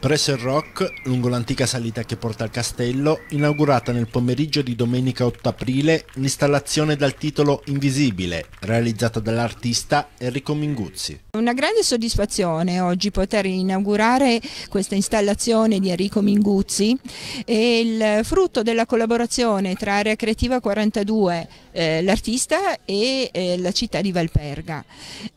Presso il Rock, lungo l'antica salita che porta al castello, inaugurata nel pomeriggio di domenica 8 aprile l'installazione dal titolo Invisibile, realizzata dall'artista Enrico Minguzzi. Una grande soddisfazione oggi poter inaugurare questa installazione di Enrico Minguzzi, e il frutto della collaborazione tra Area Creativa 42 eh, l'artista e eh, la città di Valperga.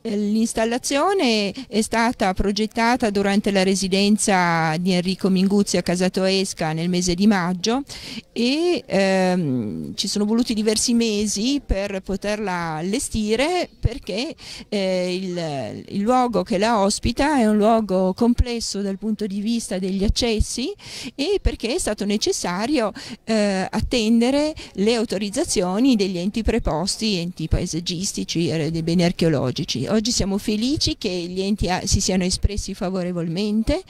Eh, l'installazione è stata progettata durante la residenza di Enrico Minguzzi a Casatoesca nel mese di maggio e ehm, ci sono voluti diversi mesi per poterla allestire perché eh, il, il luogo che la ospita è un luogo complesso dal punto di vista degli accessi e perché è stato necessario eh, attendere le autorizzazioni degli enti preposti, enti paesaggistici e dei beni archeologici. Oggi siamo felici che gli enti si siano espressi favorevolmente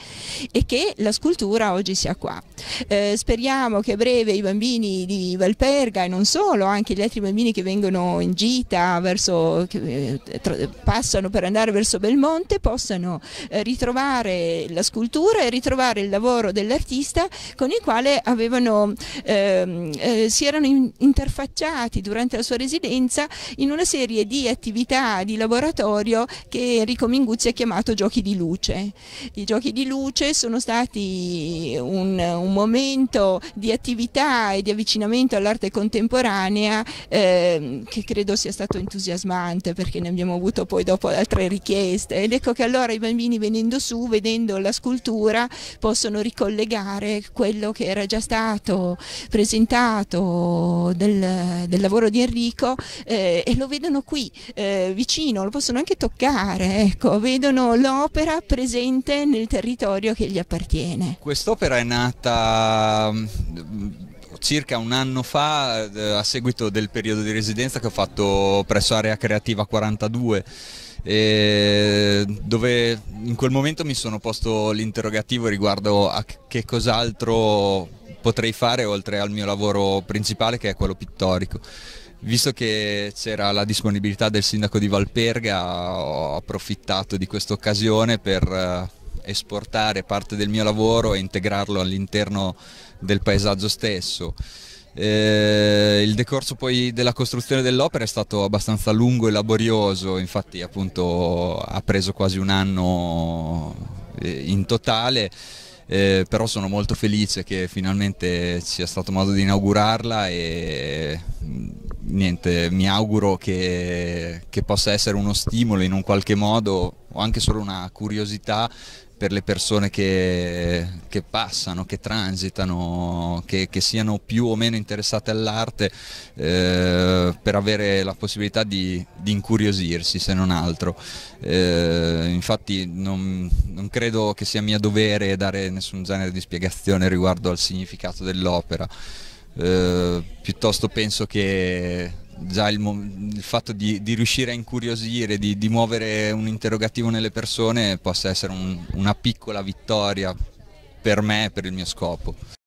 e che la scultura oggi sia qua. Eh, speriamo che a breve i bambini di Valperga e non solo, anche gli altri bambini che vengono in gita, verso, che eh, passano per andare verso Belmonte, possano eh, ritrovare la scultura e ritrovare il lavoro dell'artista con il quale avevano, ehm, eh, si erano interfacciati durante durante la sua residenza in una serie di attività di laboratorio che Enrico Minguzzi ha chiamato giochi di luce. I giochi di luce sono stati un, un momento di attività e di avvicinamento all'arte contemporanea eh, che credo sia stato entusiasmante perché ne abbiamo avuto poi dopo altre richieste ed ecco che allora i bambini venendo su, vedendo la scultura, possono ricollegare quello che era già stato presentato del, del lavoro di di Enrico eh, e lo vedono qui eh, vicino, lo possono anche toccare, ecco, vedono l'opera presente nel territorio che gli appartiene. Quest'opera è nata mm, circa un anno fa eh, a seguito del periodo di residenza che ho fatto presso Area Creativa 42 dove in quel momento mi sono posto l'interrogativo riguardo a che cos'altro potrei fare oltre al mio lavoro principale che è quello pittorico. Visto che c'era la disponibilità del sindaco di Valperga, ho approfittato di questa occasione per eh, esportare parte del mio lavoro e integrarlo all'interno del paesaggio stesso. Eh, il decorso poi della costruzione dell'opera è stato abbastanza lungo e laborioso, infatti appunto ha preso quasi un anno eh, in totale, eh, però sono molto felice che finalmente ci sia stato modo di inaugurarla e mm, niente, mi auguro che, che possa essere uno stimolo in un qualche modo o anche solo una curiosità per le persone che, che, passano, che transitano, che, che, siano più o meno interessate all'arte, eh, per avere la possibilità di, di incuriosirsi se non altro. Eh, infatti non, non, credo che sia mio dovere dare nessun genere di spiegazione riguardo al significato dell'opera. Eh, piuttosto penso che già il, il fatto di, di, riuscire a incuriosire, di, di, muovere un interrogativo nelle persone possa essere un, una piccola vittoria per me e per il mio scopo.